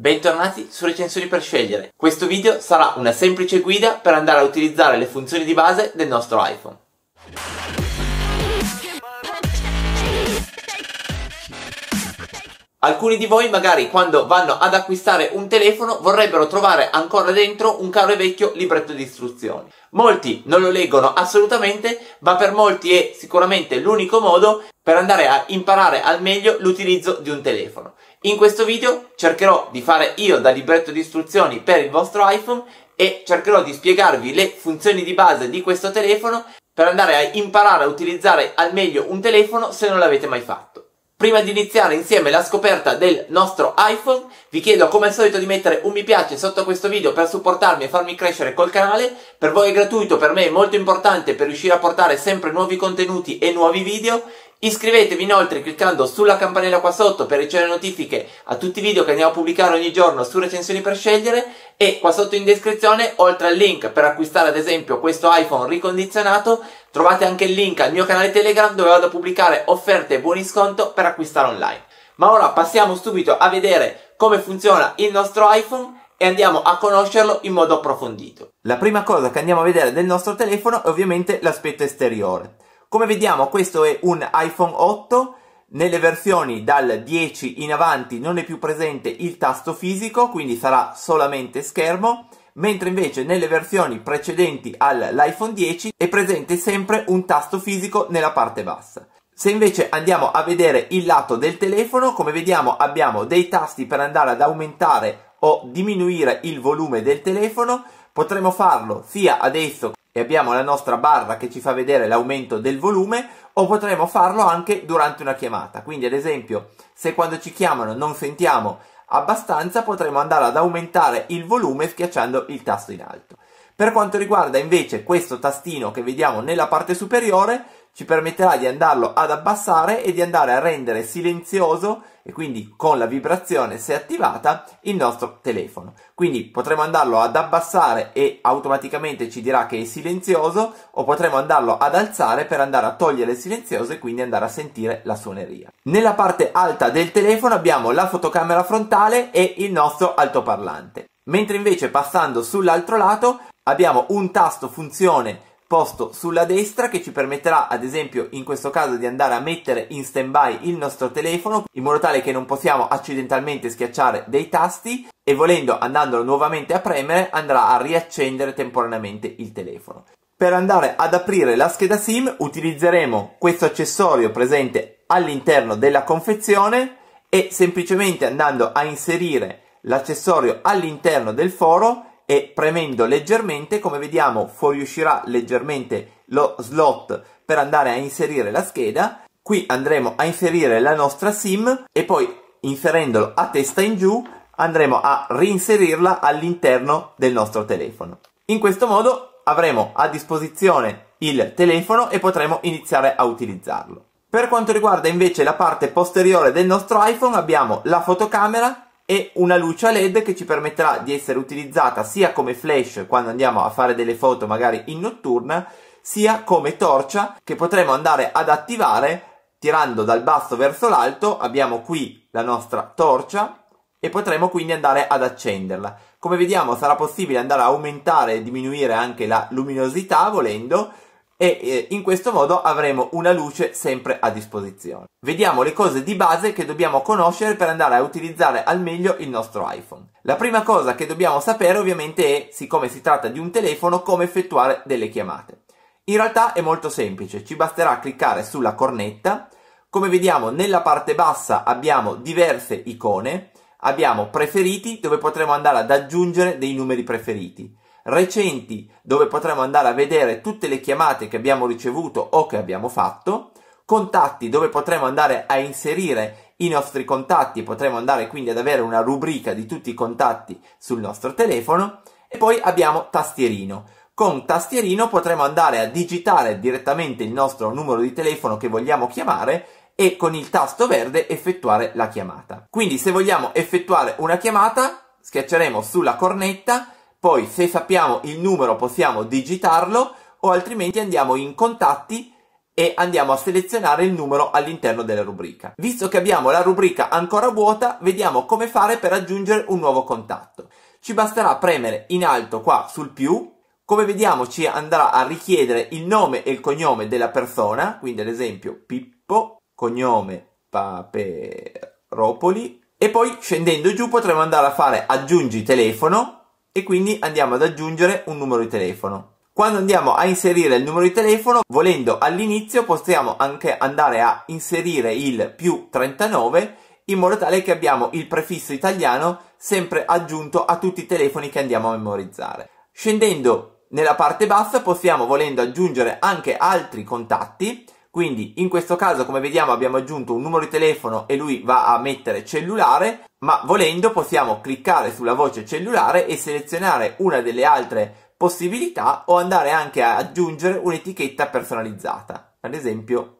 Bentornati su Recensioni per scegliere. Questo video sarà una semplice guida per andare a utilizzare le funzioni di base del nostro iPhone. Alcuni di voi magari quando vanno ad acquistare un telefono vorrebbero trovare ancora dentro un caro e vecchio libretto di istruzioni. Molti non lo leggono assolutamente, ma per molti è sicuramente l'unico modo per andare a imparare al meglio l'utilizzo di un telefono. In questo video cercherò di fare io da libretto di istruzioni per il vostro iPhone e cercherò di spiegarvi le funzioni di base di questo telefono per andare a imparare a utilizzare al meglio un telefono se non l'avete mai fatto. Prima di iniziare insieme la scoperta del nostro iPhone, vi chiedo come al solito di mettere un mi piace sotto questo video per supportarmi e farmi crescere col canale. Per voi è gratuito, per me è molto importante per riuscire a portare sempre nuovi contenuti e nuovi video. Iscrivetevi inoltre cliccando sulla campanella qua sotto per ricevere notifiche a tutti i video che andiamo a pubblicare ogni giorno su recensioni per scegliere e qua sotto in descrizione, oltre al link per acquistare ad esempio questo iPhone ricondizionato, trovate anche il link al mio canale Telegram dove vado a pubblicare offerte e buoni sconto per acquistare online. Ma ora passiamo subito a vedere come funziona il nostro iPhone e andiamo a conoscerlo in modo approfondito. La prima cosa che andiamo a vedere del nostro telefono è ovviamente l'aspetto esteriore. Come vediamo questo è un iPhone 8, nelle versioni dal 10 in avanti non è più presente il tasto fisico, quindi sarà solamente schermo, mentre invece nelle versioni precedenti all'iPhone 10 è presente sempre un tasto fisico nella parte bassa. Se invece andiamo a vedere il lato del telefono, come vediamo abbiamo dei tasti per andare ad aumentare o diminuire il volume del telefono, potremo farlo sia adesso e abbiamo la nostra barra che ci fa vedere l'aumento del volume o potremo farlo anche durante una chiamata. Quindi ad esempio se quando ci chiamano non sentiamo abbastanza potremo andare ad aumentare il volume schiacciando il tasto in alto. Per quanto riguarda invece questo tastino che vediamo nella parte superiore ci permetterà di andarlo ad abbassare e di andare a rendere silenzioso e quindi con la vibrazione se attivata il nostro telefono. Quindi potremo andarlo ad abbassare e automaticamente ci dirà che è silenzioso o potremo andarlo ad alzare per andare a togliere il silenzioso e quindi andare a sentire la suoneria. Nella parte alta del telefono abbiamo la fotocamera frontale e il nostro altoparlante. Mentre invece passando sull'altro lato abbiamo un tasto funzione posto sulla destra che ci permetterà ad esempio in questo caso di andare a mettere in stand by il nostro telefono in modo tale che non possiamo accidentalmente schiacciare dei tasti e volendo andandolo nuovamente a premere andrà a riaccendere temporaneamente il telefono. Per andare ad aprire la scheda SIM utilizzeremo questo accessorio presente all'interno della confezione e semplicemente andando a inserire l'accessorio all'interno del foro e premendo leggermente, come vediamo, fuoriuscirà leggermente lo slot per andare a inserire la scheda. Qui andremo a inserire la nostra SIM e poi inserendolo a testa in giù andremo a reinserirla all'interno del nostro telefono. In questo modo avremo a disposizione il telefono e potremo iniziare a utilizzarlo. Per quanto riguarda invece la parte posteriore del nostro iPhone abbiamo la fotocamera e una luce a LED che ci permetterà di essere utilizzata sia come flash quando andiamo a fare delle foto magari in notturna, sia come torcia che potremo andare ad attivare tirando dal basso verso l'alto. Abbiamo qui la nostra torcia e potremo quindi andare ad accenderla. Come vediamo sarà possibile andare a aumentare e diminuire anche la luminosità volendo e in questo modo avremo una luce sempre a disposizione. Vediamo le cose di base che dobbiamo conoscere per andare a utilizzare al meglio il nostro iPhone. La prima cosa che dobbiamo sapere ovviamente è, siccome si tratta di un telefono, come effettuare delle chiamate. In realtà è molto semplice, ci basterà cliccare sulla cornetta. Come vediamo nella parte bassa abbiamo diverse icone, abbiamo preferiti dove potremo andare ad aggiungere dei numeri preferiti recenti dove potremo andare a vedere tutte le chiamate che abbiamo ricevuto o che abbiamo fatto, contatti dove potremo andare a inserire i nostri contatti, potremo andare quindi ad avere una rubrica di tutti i contatti sul nostro telefono e poi abbiamo tastierino. Con tastierino potremo andare a digitare direttamente il nostro numero di telefono che vogliamo chiamare e con il tasto verde effettuare la chiamata. Quindi se vogliamo effettuare una chiamata schiacceremo sulla cornetta poi se sappiamo il numero possiamo digitarlo o altrimenti andiamo in contatti e andiamo a selezionare il numero all'interno della rubrica. Visto che abbiamo la rubrica ancora vuota, vediamo come fare per aggiungere un nuovo contatto. Ci basterà premere in alto qua sul più, come vediamo ci andrà a richiedere il nome e il cognome della persona, quindi ad esempio Pippo, cognome Paperopoli, e poi scendendo giù potremo andare a fare aggiungi telefono, e quindi andiamo ad aggiungere un numero di telefono. Quando andiamo a inserire il numero di telefono, volendo all'inizio possiamo anche andare a inserire il più 39 in modo tale che abbiamo il prefisso italiano sempre aggiunto a tutti i telefoni che andiamo a memorizzare. Scendendo nella parte bassa possiamo volendo aggiungere anche altri contatti quindi in questo caso come vediamo abbiamo aggiunto un numero di telefono e lui va a mettere cellulare, ma volendo possiamo cliccare sulla voce cellulare e selezionare una delle altre possibilità o andare anche a aggiungere un'etichetta personalizzata, ad esempio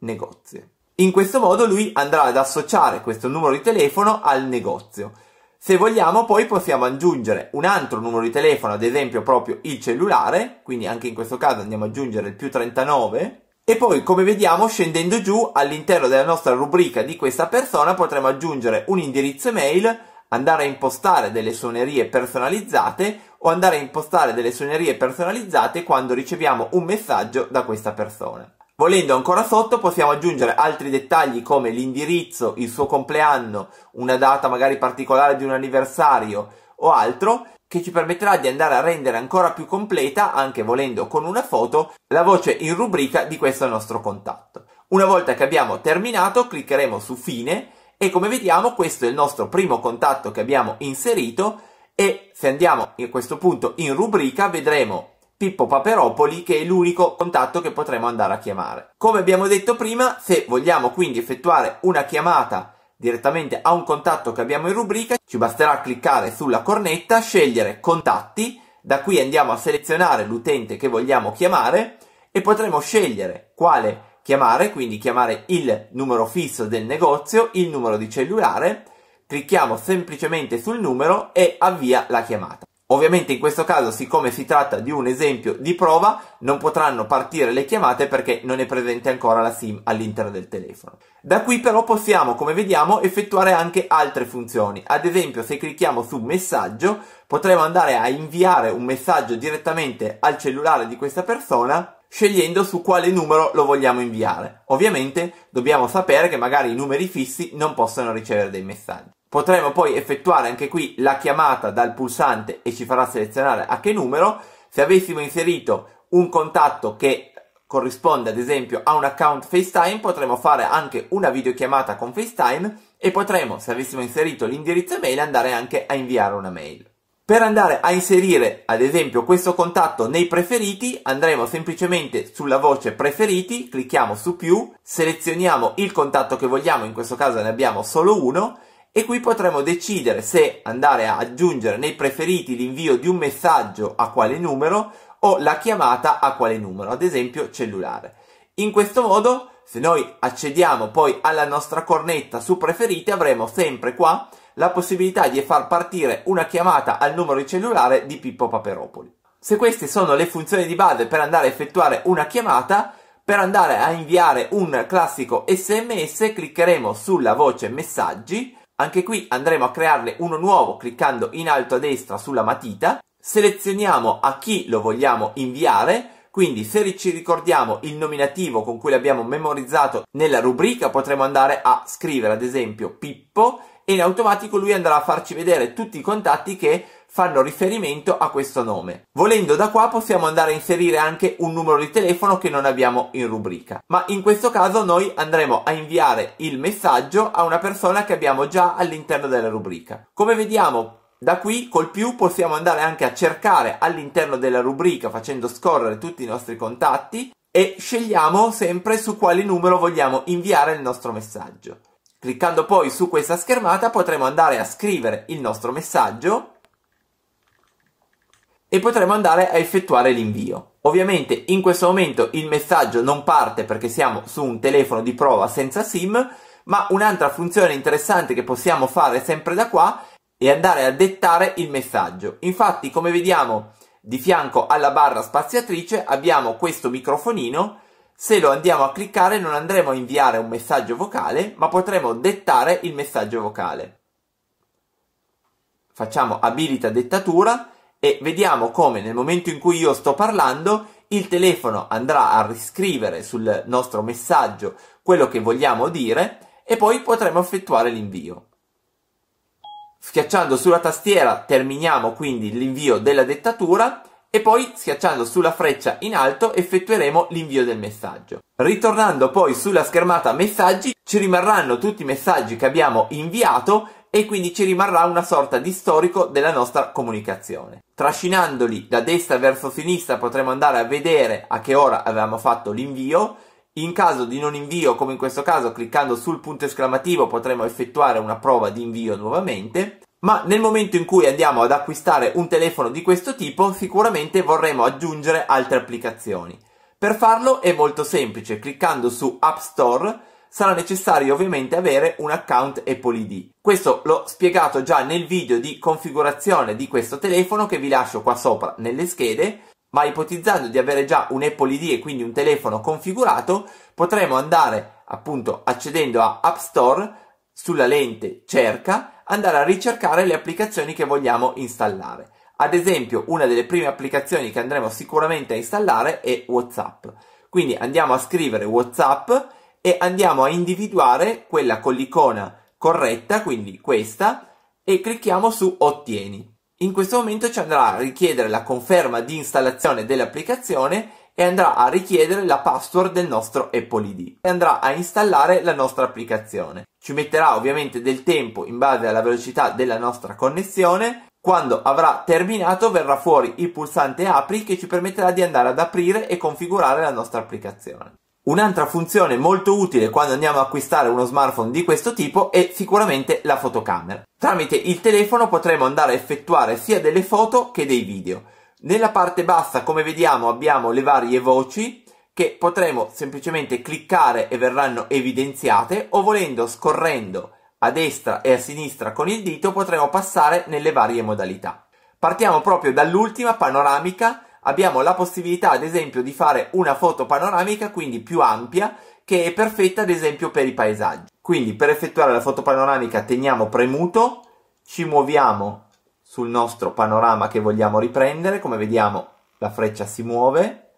negozio. In questo modo lui andrà ad associare questo numero di telefono al negozio. Se vogliamo poi possiamo aggiungere un altro numero di telefono, ad esempio proprio il cellulare, quindi anche in questo caso andiamo ad aggiungere il più 39 e poi, come vediamo, scendendo giù, all'interno della nostra rubrica di questa persona potremo aggiungere un indirizzo email, andare a impostare delle suonerie personalizzate o andare a impostare delle suonerie personalizzate quando riceviamo un messaggio da questa persona. Volendo ancora sotto possiamo aggiungere altri dettagli come l'indirizzo, il suo compleanno, una data magari particolare di un anniversario o altro che ci permetterà di andare a rendere ancora più completa, anche volendo con una foto, la voce in rubrica di questo nostro contatto. Una volta che abbiamo terminato cliccheremo su fine e come vediamo questo è il nostro primo contatto che abbiamo inserito e se andiamo a questo punto in rubrica vedremo Pippo Paperopoli che è l'unico contatto che potremo andare a chiamare. Come abbiamo detto prima, se vogliamo quindi effettuare una chiamata direttamente a un contatto che abbiamo in rubrica, ci basterà cliccare sulla cornetta, scegliere contatti, da qui andiamo a selezionare l'utente che vogliamo chiamare e potremo scegliere quale chiamare, quindi chiamare il numero fisso del negozio, il numero di cellulare, clicchiamo semplicemente sul numero e avvia la chiamata. Ovviamente in questo caso, siccome si tratta di un esempio di prova, non potranno partire le chiamate perché non è presente ancora la SIM all'interno del telefono. Da qui però possiamo, come vediamo, effettuare anche altre funzioni. Ad esempio, se clicchiamo su messaggio, potremo andare a inviare un messaggio direttamente al cellulare di questa persona scegliendo su quale numero lo vogliamo inviare. Ovviamente dobbiamo sapere che magari i numeri fissi non possono ricevere dei messaggi. Potremo poi effettuare anche qui la chiamata dal pulsante e ci farà selezionare a che numero. Se avessimo inserito un contatto che corrisponde ad esempio a un account FaceTime, potremmo fare anche una videochiamata con FaceTime e potremmo, se avessimo inserito l'indirizzo mail, andare anche a inviare una mail. Per andare a inserire, ad esempio, questo contatto nei preferiti, andremo semplicemente sulla voce preferiti, clicchiamo su più, selezioniamo il contatto che vogliamo, in questo caso ne abbiamo solo uno, e qui potremo decidere se andare a aggiungere nei preferiti l'invio di un messaggio a quale numero o la chiamata a quale numero, ad esempio cellulare. In questo modo, se noi accediamo poi alla nostra cornetta su preferiti, avremo sempre qua la possibilità di far partire una chiamata al numero di cellulare di Pippo Paperopoli. Se queste sono le funzioni di base per andare a effettuare una chiamata, per andare a inviare un classico sms cliccheremo sulla voce messaggi, anche qui andremo a crearne uno nuovo cliccando in alto a destra sulla matita, selezioniamo a chi lo vogliamo inviare, quindi se ci ricordiamo il nominativo con cui l'abbiamo memorizzato nella rubrica potremo andare a scrivere ad esempio Pippo e in automatico lui andrà a farci vedere tutti i contatti che fanno riferimento a questo nome. Volendo da qua possiamo andare a inserire anche un numero di telefono che non abbiamo in rubrica, ma in questo caso noi andremo a inviare il messaggio a una persona che abbiamo già all'interno della rubrica. Come vediamo da qui col più possiamo andare anche a cercare all'interno della rubrica facendo scorrere tutti i nostri contatti e scegliamo sempre su quale numero vogliamo inviare il nostro messaggio. Cliccando poi su questa schermata potremo andare a scrivere il nostro messaggio e potremo andare a effettuare l'invio. Ovviamente in questo momento il messaggio non parte perché siamo su un telefono di prova senza SIM, ma un'altra funzione interessante che possiamo fare sempre da qua è andare a dettare il messaggio. Infatti, come vediamo di fianco alla barra spaziatrice abbiamo questo microfonino. Se lo andiamo a cliccare non andremo a inviare un messaggio vocale, ma potremo dettare il messaggio vocale. Facciamo abilita dettatura e vediamo come nel momento in cui io sto parlando il telefono andrà a riscrivere sul nostro messaggio quello che vogliamo dire e poi potremo effettuare l'invio. Schiacciando sulla tastiera terminiamo quindi l'invio della dettatura e poi schiacciando sulla freccia in alto effettueremo l'invio del messaggio. Ritornando poi sulla schermata messaggi ci rimarranno tutti i messaggi che abbiamo inviato e quindi ci rimarrà una sorta di storico della nostra comunicazione. Trascinandoli da destra verso sinistra potremo andare a vedere a che ora avevamo fatto l'invio. In caso di non invio, come in questo caso, cliccando sul punto esclamativo potremo effettuare una prova di invio nuovamente. Ma nel momento in cui andiamo ad acquistare un telefono di questo tipo, sicuramente vorremmo aggiungere altre applicazioni. Per farlo è molto semplice, cliccando su App Store sarà necessario ovviamente avere un account Apple ID. Questo l'ho spiegato già nel video di configurazione di questo telefono che vi lascio qua sopra nelle schede, ma ipotizzando di avere già un Apple ID e quindi un telefono configurato, potremo andare appunto accedendo a App Store sulla lente cerca, andare a ricercare le applicazioni che vogliamo installare. Ad esempio, una delle prime applicazioni che andremo sicuramente a installare è WhatsApp. Quindi andiamo a scrivere WhatsApp e andiamo a individuare quella con l'icona corretta, quindi questa, e clicchiamo su ottieni. In questo momento ci andrà a richiedere la conferma di installazione dell'applicazione e andrà a richiedere la password del nostro Apple ID e andrà a installare la nostra applicazione. Ci metterà ovviamente del tempo in base alla velocità della nostra connessione. Quando avrà terminato verrà fuori il pulsante apri che ci permetterà di andare ad aprire e configurare la nostra applicazione. Un'altra funzione molto utile quando andiamo a acquistare uno smartphone di questo tipo è sicuramente la fotocamera. Tramite il telefono potremo andare a effettuare sia delle foto che dei video. Nella parte bassa, come vediamo, abbiamo le varie voci che potremo semplicemente cliccare e verranno evidenziate o volendo scorrendo a destra e a sinistra con il dito potremo passare nelle varie modalità. Partiamo proprio dall'ultima panoramica abbiamo la possibilità ad esempio di fare una foto panoramica quindi più ampia che è perfetta ad esempio per i paesaggi. Quindi per effettuare la foto panoramica teniamo premuto, ci muoviamo sul nostro panorama che vogliamo riprendere, come vediamo la freccia si muove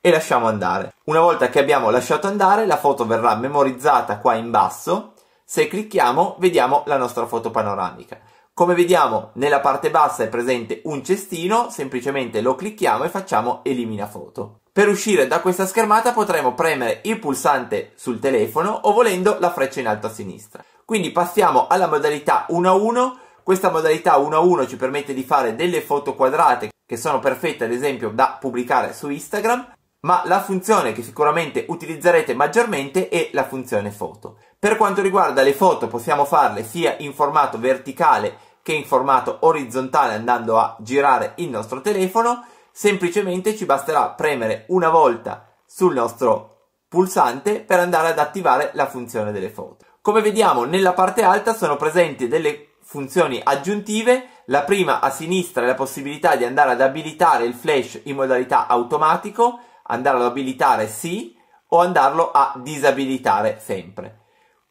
e lasciamo andare. Una volta che abbiamo lasciato andare la foto verrà memorizzata qua in basso, se clicchiamo vediamo la nostra foto panoramica. Come vediamo nella parte bassa è presente un cestino, semplicemente lo clicchiamo e facciamo elimina foto. Per uscire da questa schermata potremo premere il pulsante sul telefono o volendo la freccia in alto a sinistra. Quindi passiamo alla modalità 1 a 1. Questa modalità 1 a 1 ci permette di fare delle foto quadrate che sono perfette ad esempio da pubblicare su Instagram ma la funzione che sicuramente utilizzerete maggiormente è la funzione foto. Per quanto riguarda le foto possiamo farle sia in formato verticale che in formato orizzontale andando a girare il nostro telefono, semplicemente ci basterà premere una volta sul nostro pulsante per andare ad attivare la funzione delle foto. Come vediamo nella parte alta sono presenti delle funzioni aggiuntive, la prima a sinistra è la possibilità di andare ad abilitare il flash in modalità automatico, andare ad abilitare sì o andarlo a disabilitare sempre.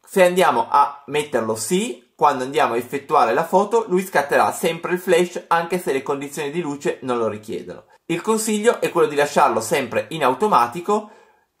Se andiamo a metterlo sì quando andiamo a effettuare la foto lui scatterà sempre il flash anche se le condizioni di luce non lo richiedono. Il consiglio è quello di lasciarlo sempre in automatico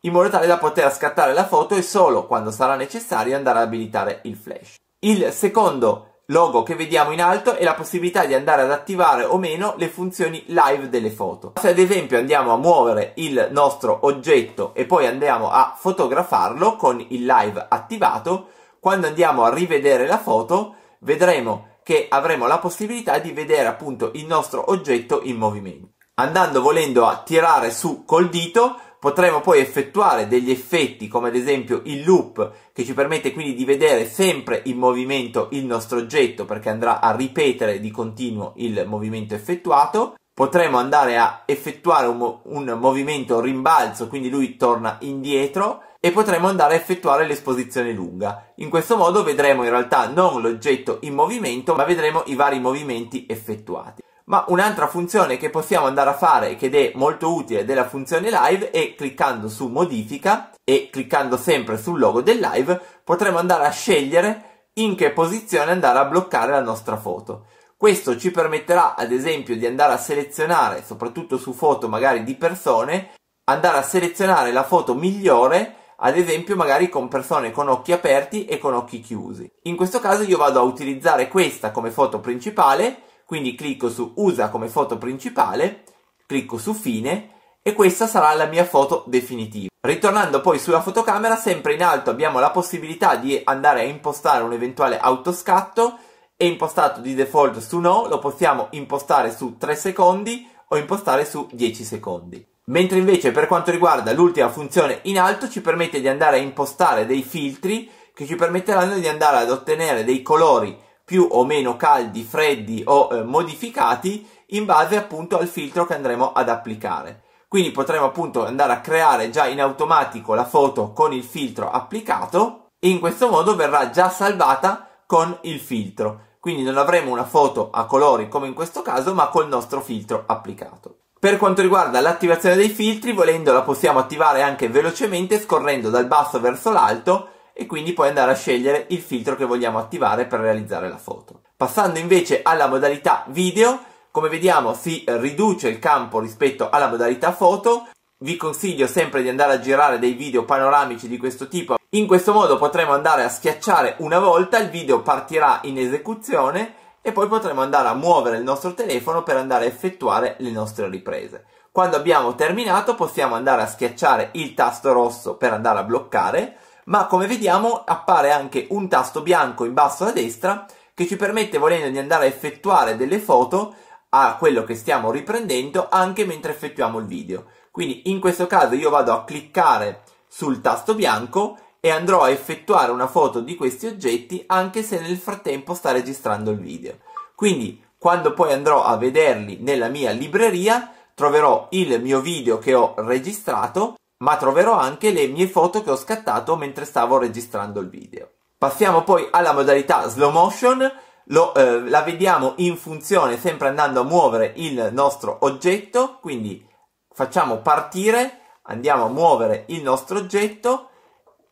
in modo tale da poter scattare la foto e solo quando sarà necessario andare ad abilitare il flash. Il secondo logo che vediamo in alto è la possibilità di andare ad attivare o meno le funzioni live delle foto. Se ad esempio andiamo a muovere il nostro oggetto e poi andiamo a fotografarlo con il live attivato, quando andiamo a rivedere la foto, vedremo che avremo la possibilità di vedere appunto il nostro oggetto in movimento. Andando volendo a tirare su col dito, potremo poi effettuare degli effetti come ad esempio il loop che ci permette quindi di vedere sempre in movimento il nostro oggetto perché andrà a ripetere di continuo il movimento effettuato. Potremo andare a effettuare un, un movimento rimbalzo, quindi lui torna indietro e potremo andare a effettuare l'esposizione lunga. In questo modo vedremo in realtà non l'oggetto in movimento, ma vedremo i vari movimenti effettuati. Ma un'altra funzione che possiamo andare a fare, ed è molto utile, della funzione live è cliccando su modifica e cliccando sempre sul logo del live, potremo andare a scegliere in che posizione andare a bloccare la nostra foto. Questo ci permetterà ad esempio di andare a selezionare, soprattutto su foto magari di persone, andare a selezionare la foto migliore ad esempio magari con persone con occhi aperti e con occhi chiusi. In questo caso io vado a utilizzare questa come foto principale, quindi clicco su usa come foto principale, clicco su fine e questa sarà la mia foto definitiva. Ritornando poi sulla fotocamera, sempre in alto abbiamo la possibilità di andare a impostare un eventuale autoscatto, è impostato di default su no, lo possiamo impostare su 3 secondi o impostare su 10 secondi. Mentre invece per quanto riguarda l'ultima funzione in alto ci permette di andare a impostare dei filtri che ci permetteranno di andare ad ottenere dei colori più o meno caldi, freddi o eh, modificati in base appunto al filtro che andremo ad applicare. Quindi potremo appunto andare a creare già in automatico la foto con il filtro applicato e in questo modo verrà già salvata con il filtro. Quindi non avremo una foto a colori come in questo caso ma col nostro filtro applicato. Per quanto riguarda l'attivazione dei filtri, volendo la possiamo attivare anche velocemente scorrendo dal basso verso l'alto e quindi poi andare a scegliere il filtro che vogliamo attivare per realizzare la foto. Passando invece alla modalità video, come vediamo si riduce il campo rispetto alla modalità foto, vi consiglio sempre di andare a girare dei video panoramici di questo tipo, in questo modo potremo andare a schiacciare una volta, il video partirà in esecuzione e poi potremo andare a muovere il nostro telefono per andare a effettuare le nostre riprese. Quando abbiamo terminato possiamo andare a schiacciare il tasto rosso per andare a bloccare, ma come vediamo appare anche un tasto bianco in basso a destra che ci permette volendo di andare a effettuare delle foto a quello che stiamo riprendendo anche mentre effettuiamo il video. Quindi in questo caso io vado a cliccare sul tasto bianco e andrò a effettuare una foto di questi oggetti anche se nel frattempo sta registrando il video. Quindi quando poi andrò a vederli nella mia libreria troverò il mio video che ho registrato ma troverò anche le mie foto che ho scattato mentre stavo registrando il video. Passiamo poi alla modalità slow motion, Lo, eh, la vediamo in funzione sempre andando a muovere il nostro oggetto, quindi facciamo partire, andiamo a muovere il nostro oggetto,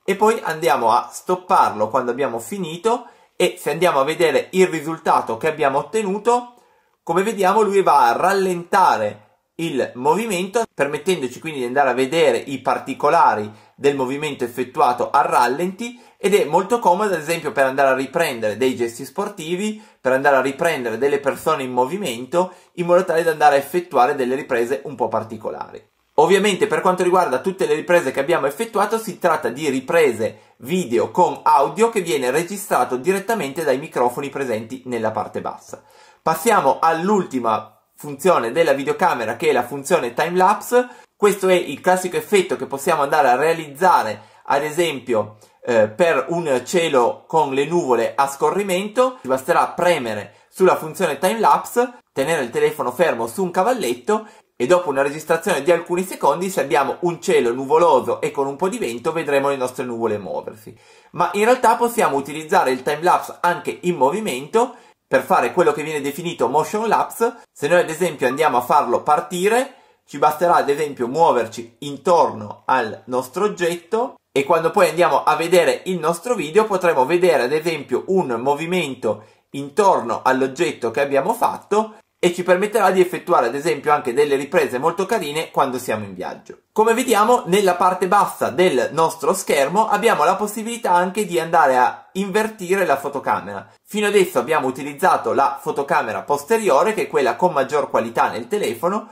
e poi andiamo a stopparlo quando abbiamo finito e se andiamo a vedere il risultato che abbiamo ottenuto, come vediamo lui va a rallentare il movimento permettendoci quindi di andare a vedere i particolari del movimento effettuato a rallenti ed è molto comodo ad esempio per andare a riprendere dei gesti sportivi, per andare a riprendere delle persone in movimento in modo tale da andare a effettuare delle riprese un po' particolari. Ovviamente per quanto riguarda tutte le riprese che abbiamo effettuato si tratta di riprese video con audio che viene registrato direttamente dai microfoni presenti nella parte bassa. Passiamo all'ultima funzione della videocamera che è la funzione timelapse. Questo è il classico effetto che possiamo andare a realizzare ad esempio eh, per un cielo con le nuvole a scorrimento. Ci basterà premere sulla funzione timelapse, tenere il telefono fermo su un cavalletto e dopo una registrazione di alcuni secondi, se abbiamo un cielo nuvoloso e con un po' di vento, vedremo le nostre nuvole muoversi. Ma in realtà possiamo utilizzare il timelapse anche in movimento per fare quello che viene definito motion lapse. Se noi ad esempio andiamo a farlo partire, ci basterà ad esempio muoverci intorno al nostro oggetto e quando poi andiamo a vedere il nostro video potremo vedere ad esempio un movimento intorno all'oggetto che abbiamo fatto e ci permetterà di effettuare ad esempio anche delle riprese molto carine quando siamo in viaggio. Come vediamo nella parte bassa del nostro schermo abbiamo la possibilità anche di andare a invertire la fotocamera. Fino adesso abbiamo utilizzato la fotocamera posteriore che è quella con maggior qualità nel telefono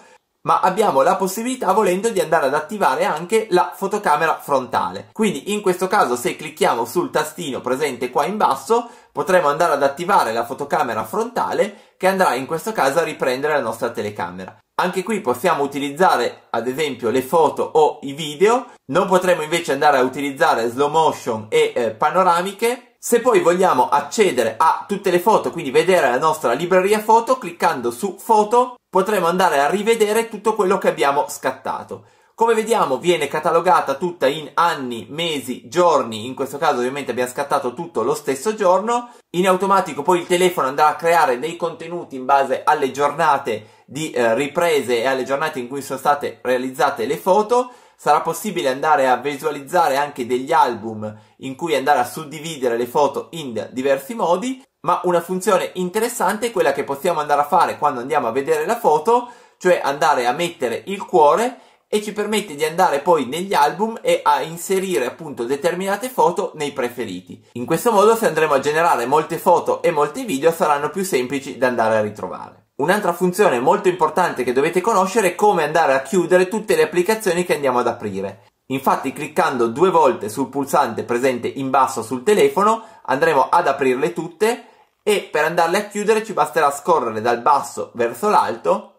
ma abbiamo la possibilità volendo di andare ad attivare anche la fotocamera frontale. Quindi in questo caso se clicchiamo sul tastino presente qua in basso potremo andare ad attivare la fotocamera frontale che andrà in questo caso a riprendere la nostra telecamera. Anche qui possiamo utilizzare ad esempio le foto o i video, non potremo invece andare a utilizzare slow motion e eh, panoramiche se poi vogliamo accedere a tutte le foto, quindi vedere la nostra libreria foto, cliccando su foto potremo andare a rivedere tutto quello che abbiamo scattato. Come vediamo viene catalogata tutta in anni, mesi, giorni, in questo caso ovviamente abbiamo scattato tutto lo stesso giorno, in automatico poi il telefono andrà a creare dei contenuti in base alle giornate di eh, riprese e alle giornate in cui sono state realizzate le foto, sarà possibile andare a visualizzare anche degli album in cui andare a suddividere le foto in diversi modi, ma una funzione interessante è quella che possiamo andare a fare quando andiamo a vedere la foto, cioè andare a mettere il cuore e ci permette di andare poi negli album e a inserire appunto determinate foto nei preferiti. In questo modo se andremo a generare molte foto e molti video saranno più semplici da andare a ritrovare. Un'altra funzione molto importante che dovete conoscere è come andare a chiudere tutte le applicazioni che andiamo ad aprire. Infatti cliccando due volte sul pulsante presente in basso sul telefono andremo ad aprirle tutte e per andarle a chiudere ci basterà scorrere dal basso verso l'alto.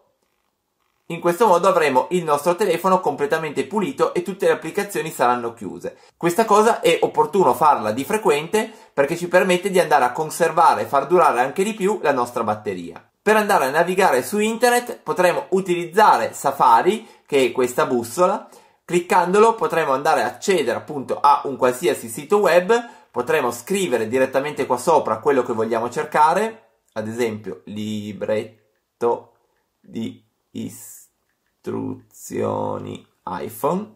In questo modo avremo il nostro telefono completamente pulito e tutte le applicazioni saranno chiuse. Questa cosa è opportuno farla di frequente perché ci permette di andare a conservare e far durare anche di più la nostra batteria. Per andare a navigare su internet potremo utilizzare Safari, che è questa bussola. Cliccandolo potremo andare a accedere appunto a un qualsiasi sito web, potremo scrivere direttamente qua sopra quello che vogliamo cercare, ad esempio libretto di istruzioni iPhone,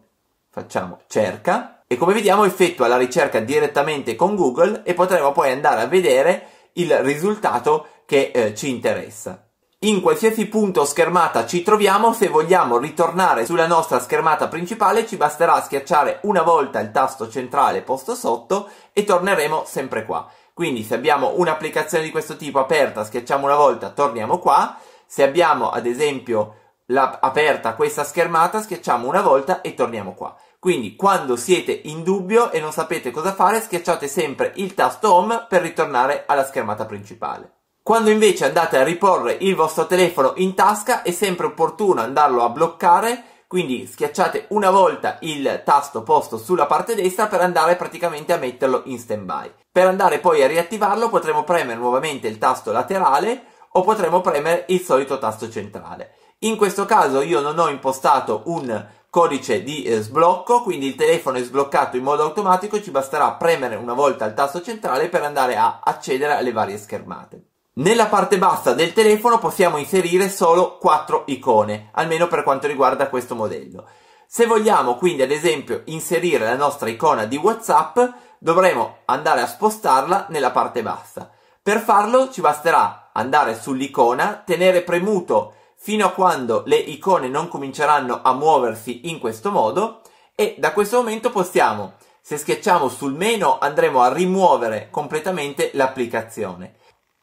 facciamo cerca e come vediamo effettua la ricerca direttamente con Google e potremo poi andare a vedere il risultato che eh, ci interessa. In qualsiasi punto schermata ci troviamo, se vogliamo ritornare sulla nostra schermata principale ci basterà schiacciare una volta il tasto centrale posto sotto e torneremo sempre qua. Quindi se abbiamo un'applicazione di questo tipo aperta, schiacciamo una volta, torniamo qua. Se abbiamo ad esempio aperta questa schermata, schiacciamo una volta e torniamo qua. Quindi quando siete in dubbio e non sapete cosa fare, schiacciate sempre il tasto home per ritornare alla schermata principale. Quando invece andate a riporre il vostro telefono in tasca è sempre opportuno andarlo a bloccare, quindi schiacciate una volta il tasto posto sulla parte destra per andare praticamente a metterlo in standby. Per andare poi a riattivarlo potremo premere nuovamente il tasto laterale o potremo premere il solito tasto centrale. In questo caso io non ho impostato un codice di eh, sblocco, quindi il telefono è sbloccato in modo automatico, ci basterà premere una volta il tasto centrale per andare a accedere alle varie schermate. Nella parte bassa del telefono possiamo inserire solo 4 icone, almeno per quanto riguarda questo modello. Se vogliamo quindi ad esempio inserire la nostra icona di WhatsApp, dovremo andare a spostarla nella parte bassa. Per farlo ci basterà andare sull'icona, tenere premuto fino a quando le icone non cominceranno a muoversi in questo modo e da questo momento possiamo, se schiacciamo sul meno, andremo a rimuovere completamente l'applicazione.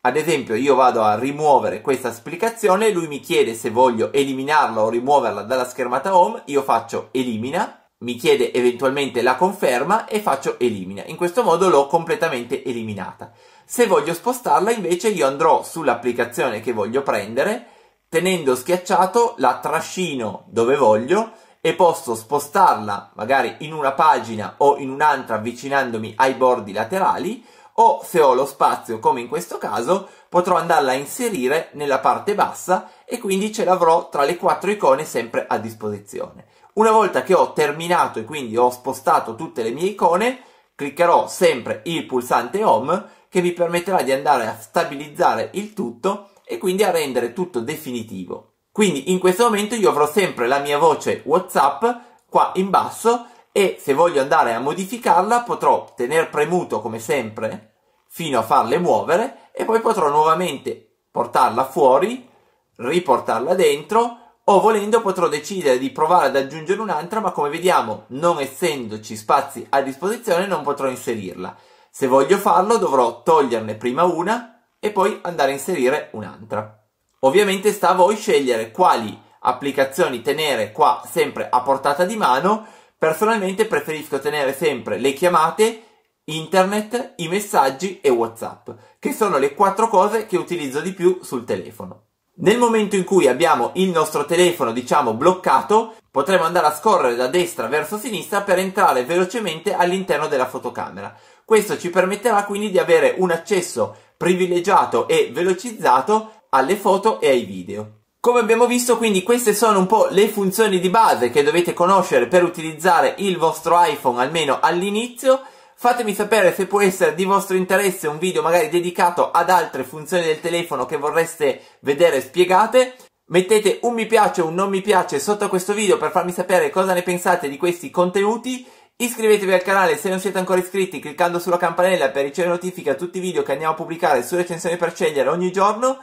Ad esempio io vado a rimuovere questa applicazione, lui mi chiede se voglio eliminarla o rimuoverla dalla schermata home, io faccio elimina, mi chiede eventualmente la conferma e faccio elimina. In questo modo l'ho completamente eliminata. Se voglio spostarla invece io andrò sull'applicazione che voglio prendere, tenendo schiacciato la trascino dove voglio e posso spostarla magari in una pagina o in un'altra avvicinandomi ai bordi laterali o se ho lo spazio come in questo caso potrò andarla a inserire nella parte bassa e quindi ce l'avrò tra le quattro icone sempre a disposizione. Una volta che ho terminato e quindi ho spostato tutte le mie icone cliccherò sempre il pulsante home che mi permetterà di andare a stabilizzare il tutto e quindi a rendere tutto definitivo. Quindi in questo momento io avrò sempre la mia voce WhatsApp qua in basso e se voglio andare a modificarla potrò tenere premuto come sempre fino a farle muovere e poi potrò nuovamente portarla fuori, riportarla dentro o volendo potrò decidere di provare ad aggiungere un'altra ma come vediamo non essendoci spazi a disposizione non potrò inserirla. Se voglio farlo dovrò toglierne prima una e poi andare a inserire un'altra. Ovviamente sta a voi scegliere quali applicazioni tenere qua sempre a portata di mano Personalmente preferisco tenere sempre le chiamate, internet, i messaggi e WhatsApp, che sono le quattro cose che utilizzo di più sul telefono. Nel momento in cui abbiamo il nostro telefono, diciamo, bloccato, potremo andare a scorrere da destra verso sinistra per entrare velocemente all'interno della fotocamera. Questo ci permetterà quindi di avere un accesso privilegiato e velocizzato alle foto e ai video. Come abbiamo visto quindi queste sono un po' le funzioni di base che dovete conoscere per utilizzare il vostro iPhone almeno all'inizio. Fatemi sapere se può essere di vostro interesse un video magari dedicato ad altre funzioni del telefono che vorreste vedere spiegate. Mettete un mi piace o un non mi piace sotto questo video per farmi sapere cosa ne pensate di questi contenuti. Iscrivetevi al canale se non siete ancora iscritti cliccando sulla campanella per ricevere notifiche a tutti i video che andiamo a pubblicare su recensioni per scegliere ogni giorno.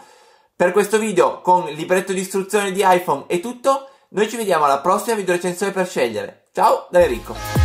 Per questo video con libretto di istruzione di iPhone è tutto, noi ci vediamo alla prossima video recensione per scegliere. Ciao da Enrico!